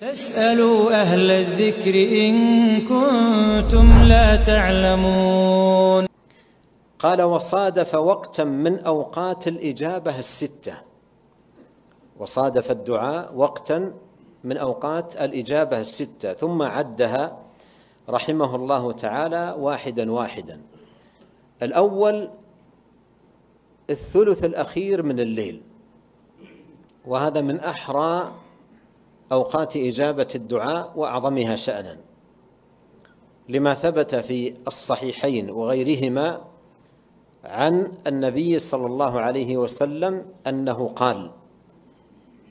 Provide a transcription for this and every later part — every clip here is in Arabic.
فاسألوا أهل الذكر إن كنتم لا تعلمون قال وصادف وقتا من أوقات الإجابة الستة وصادف الدعاء وقتا من أوقات الإجابة الستة ثم عدها رحمه الله تعالى واحدا واحدا الأول الثلث الأخير من الليل وهذا من أحرى أوقات إجابة الدعاء وأعظمها شأنا لما ثبت في الصحيحين وغيرهما عن النبي صلى الله عليه وسلم أنه قال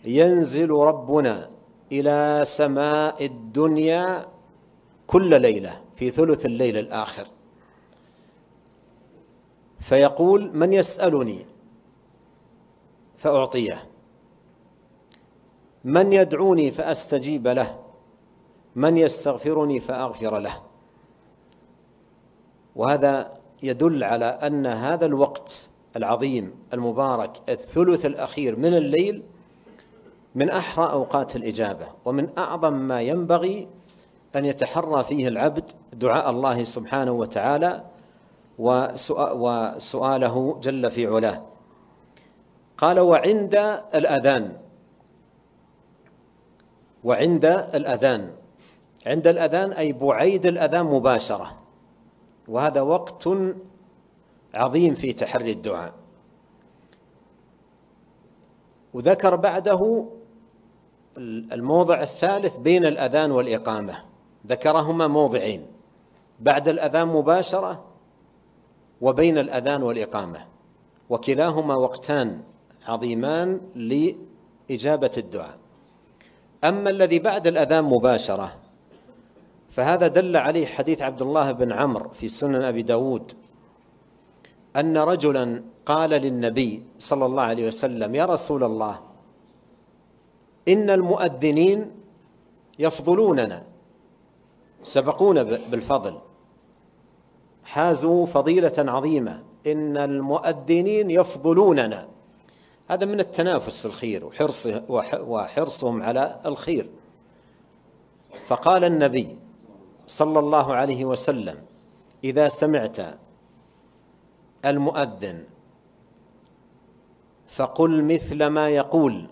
ينزل ربنا إلى سماء الدنيا كل ليلة في ثلث الليل الآخر فيقول من يسألني فأعطيه من يدعوني فأستجيب له من يستغفرني فأغفر له وهذا يدل على أن هذا الوقت العظيم المبارك الثلث الأخير من الليل من أحرى أوقات الإجابة ومن أعظم ما ينبغي أن يتحرى فيه العبد دعاء الله سبحانه وتعالى وسؤاله جل في علاه قال وعند الأذان وعند الأذان عند الأذان أي بعيد الأذان مباشرة وهذا وقت عظيم في تحري الدعاء وذكر بعده الموضع الثالث بين الأذان والإقامة ذكرهما موضعين بعد الأذان مباشرة وبين الأذان والإقامة وكلاهما وقتان عظيمان لإجابة الدعاء أما الذي بعد الأذان مباشرة فهذا دل عليه حديث عبد الله بن عمرو في سنن أبي داود أن رجلا قال للنبي صلى الله عليه وسلم يا رسول الله إن المؤذنين يفضلوننا سبقونا بالفضل حازوا فضيلة عظيمة إن المؤذنين يفضلوننا هذا من التنافس في الخير وحرصه وحرصهم على الخير فقال النبي صلى الله عليه وسلم إذا سمعت المؤذن فقل مثل ما يقول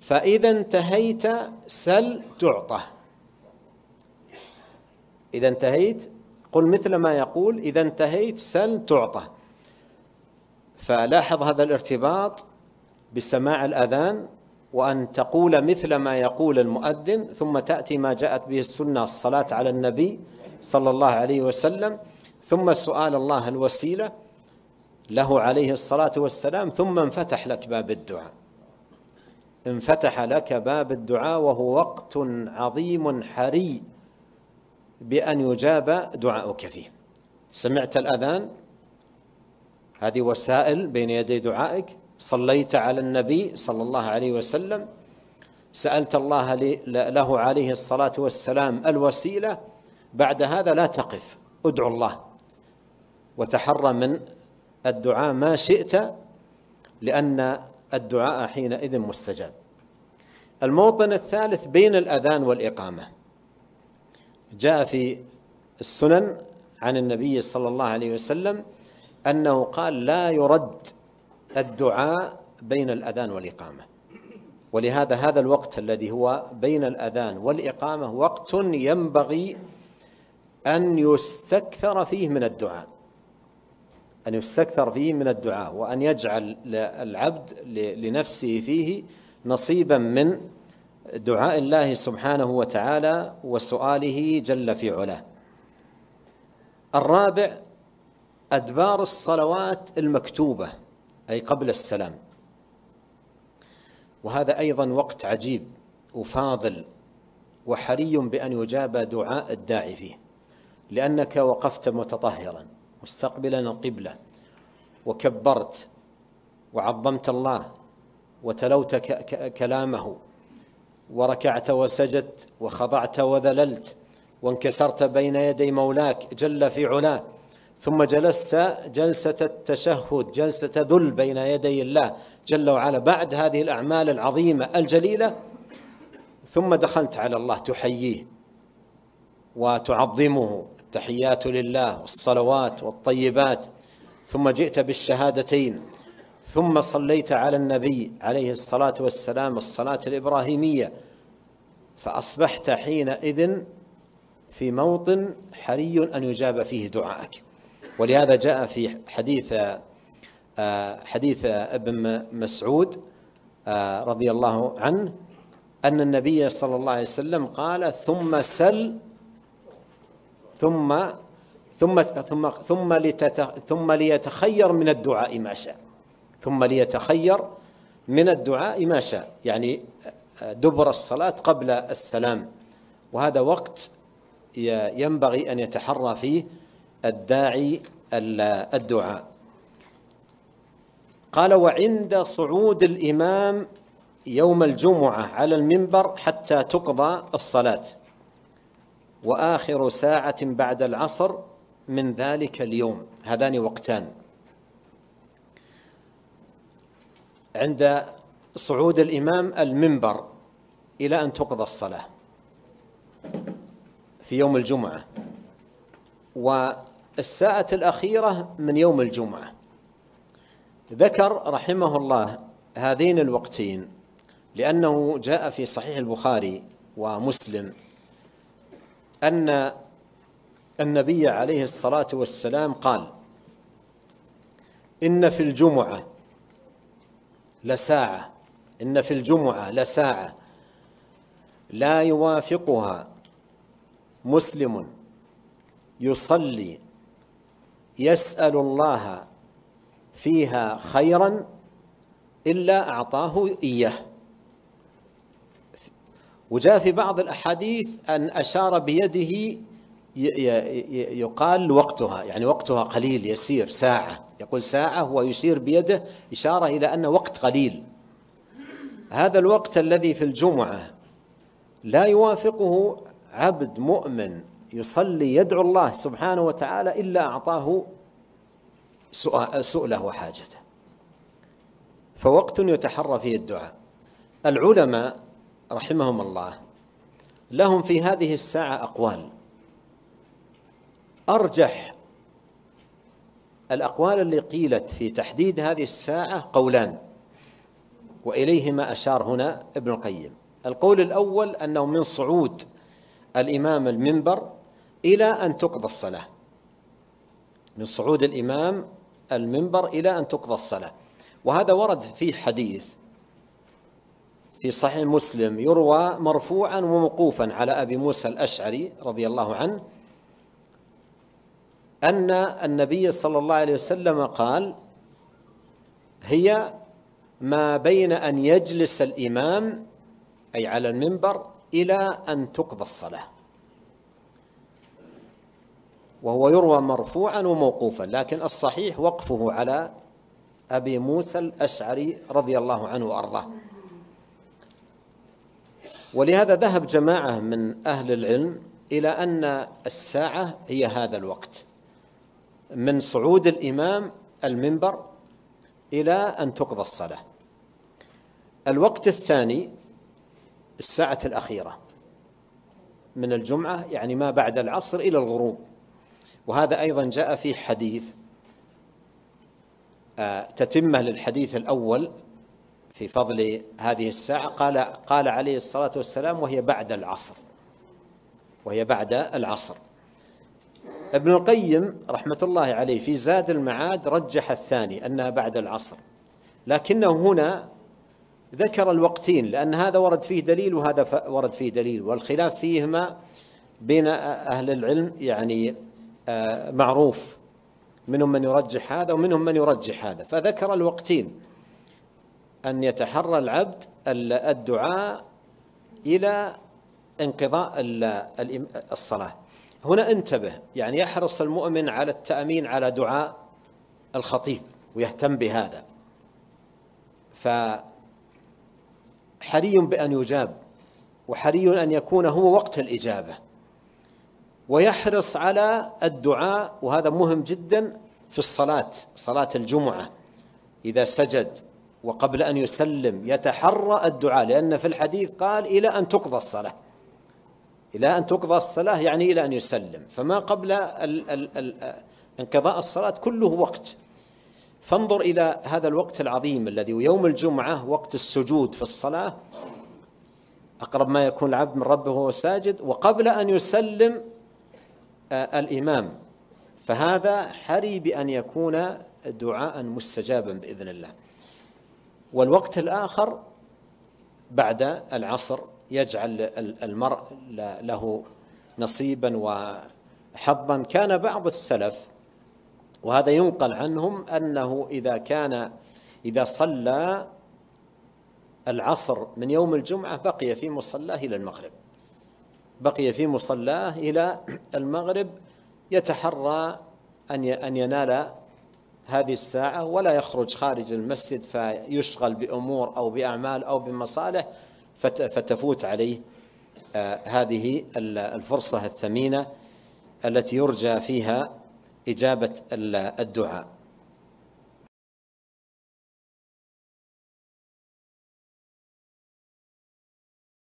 فإذا انتهيت سل تعطى إذا انتهيت قل مثل ما يقول إذا انتهيت سل تعطى فلاحظ هذا الارتباط بسماع الأذان وأن تقول مثل ما يقول المؤذن ثم تأتي ما جاءت به السنة الصلاة على النبي صلى الله عليه وسلم ثم سؤال الله الوسيلة له عليه الصلاة والسلام ثم انفتح لك باب الدعاء انفتح لك باب الدعاء وهو وقت عظيم حري بأن يجاب دعاؤك فيه سمعت الأذان هذه وسائل بين يدي دعائك صليت على النبي صلى الله عليه وسلم سألت الله له عليه الصلاة والسلام الوسيلة بعد هذا لا تقف ادعو الله وتحرى من الدعاء ما شئت لأن الدعاء حينئذ مستجاب الموطن الثالث بين الأذان والإقامة جاء في السنن عن النبي صلى الله عليه وسلم أنه قال لا يرد الدعاء بين الأذان والإقامة ولهذا هذا الوقت الذي هو بين الأذان والإقامة وقت ينبغي أن يستكثر فيه من الدعاء أن يستكثر فيه من الدعاء وأن يجعل العبد لنفسه فيه نصيبا من دعاء الله سبحانه وتعالى وسؤاله جل في علاه الرابع أدبار الصلوات المكتوبة أي قبل السلام وهذا أيضا وقت عجيب وفاضل وحري بأن يجاب دعاء الداعي فيه لأنك وقفت متطهرا مستقبلا القبلة وكبرت وعظمت الله وتلوت كلامه وركعت وسجدت وخضعت وذللت وانكسرت بين يدي مولاك جل في علاه ثم جلست جلسة التشهد جلسة ذل بين يدي الله جل وعلا بعد هذه الأعمال العظيمة الجليلة ثم دخلت على الله تحييه وتعظمه التحيات لله والصلوات والطيبات ثم جئت بالشهادتين ثم صليت على النبي عليه الصلاة والسلام الصلاة الإبراهيمية فأصبحت حينئذ في موطن حري أن يجاب فيه دعاءك ولهذا جاء في حديث آه، حديث ابن مسعود آه، رضي الله عنه أن النبي صلى الله عليه وسلم قال ثم سل ثم ثم ثم ثم ثم ليتخير من الدعاء ما شاء ثم ليتخير من الدعاء ما شاء يعني آه، دبر الصلاة قبل السلام وهذا وقت ينبغي أن يتحرى فيه الداعي الدعاء قال وعند صعود الإمام يوم الجمعة على المنبر حتى تقضى الصلاة وآخر ساعة بعد العصر من ذلك اليوم هذان وقتان عند صعود الإمام المنبر إلى أن تقضى الصلاة في يوم الجمعة و الساعة الأخيرة من يوم الجمعة ذكر رحمه الله هذين الوقتين لأنه جاء في صحيح البخاري ومسلم أن النبي عليه الصلاة والسلام قال إن في الجمعة لساعة إن في الجمعة لساعة لا يوافقها مسلم يصلي يسأل الله فيها خيرا إلا أعطاه إياه وجاء في بعض الأحاديث أن أشار بيده يقال وقتها يعني وقتها قليل يسير ساعة يقول ساعة ويشير بيده إشارة إلى أن وقت قليل هذا الوقت الذي في الجمعة لا يوافقه عبد مؤمن يصلي يدعو الله سبحانه وتعالى إلا أعطاه سؤله وحاجته فوقت يتحرى فيه الدعاء العلماء رحمهم الله لهم في هذه الساعة أقوال أرجح الأقوال اللي قيلت في تحديد هذه الساعة قولان وإليهما أشار هنا ابن القيم القول الأول أنه من صعود الإمام المنبر إلى أن تقضى الصلاة من صعود الإمام المنبر إلى أن تقضى الصلاة وهذا ورد في حديث في صحيح مسلم يروى مرفوعا وموقوفا على أبي موسى الأشعري رضي الله عنه أن النبي صلى الله عليه وسلم قال هي ما بين أن يجلس الإمام أي على المنبر إلى أن تقضى الصلاة وهو يروى مرفوعا وموقوفا لكن الصحيح وقفه على أبي موسى الأشعري رضي الله عنه وأرضاه ولهذا ذهب جماعة من أهل العلم إلى أن الساعة هي هذا الوقت من صعود الإمام المنبر إلى أن تقضى الصلاة الوقت الثاني الساعة الأخيرة من الجمعة يعني ما بعد العصر إلى الغروب وهذا أيضا جاء في حديث آه، تتمة للحديث الأول في فضل هذه الساعة قال قال عليه الصلاة والسلام وهي بعد العصر وهي بعد العصر ابن القيم رحمة الله عليه في زاد المعاد رجح الثاني أنها بعد العصر لكنه هنا ذكر الوقتين لأن هذا ورد فيه دليل وهذا ورد فيه دليل والخلاف فيهما بين أهل العلم يعني آه، معروف منهم من يرجح هذا ومنهم من يرجح هذا فذكر الوقتين أن يتحرى العبد الدعاء إلى انقضاء الصلاة هنا انتبه يعني يحرص المؤمن على التأمين على دعاء الخطيب ويهتم بهذا فحري بأن يجاب وحري أن يكون هو وقت الإجابة ويحرص على الدعاء وهذا مهم جدا في الصلاة صلاة الجمعة إذا سجد وقبل أن يسلم يتحرى الدعاء لأن في الحديث قال إلى أن تقضى الصلاة إلى أن تقضى الصلاة يعني إلى أن يسلم فما قبل ال ال ال انقضاء الصلاة كله وقت فانظر إلى هذا الوقت العظيم الذي يوم الجمعة وقت السجود في الصلاة أقرب ما يكون العبد من ربه وهو ساجد وقبل أن يسلم الإمام فهذا حري بأن يكون دعاء مستجابا بإذن الله والوقت الآخر بعد العصر يجعل المرء له نصيبا وحظا كان بعض السلف وهذا ينقل عنهم أنه إذا كان إذا صلى العصر من يوم الجمعة بقي في مصلاه إلى المغرب بقي في مصلاه إلى المغرب يتحرى أن أن ينال هذه الساعة ولا يخرج خارج المسجد فيشغل بأمور أو بأعمال أو بمصالح فتفوت عليه آه، هذه الفرصة الثمينة التي يرجى فيها إجابة الدعاء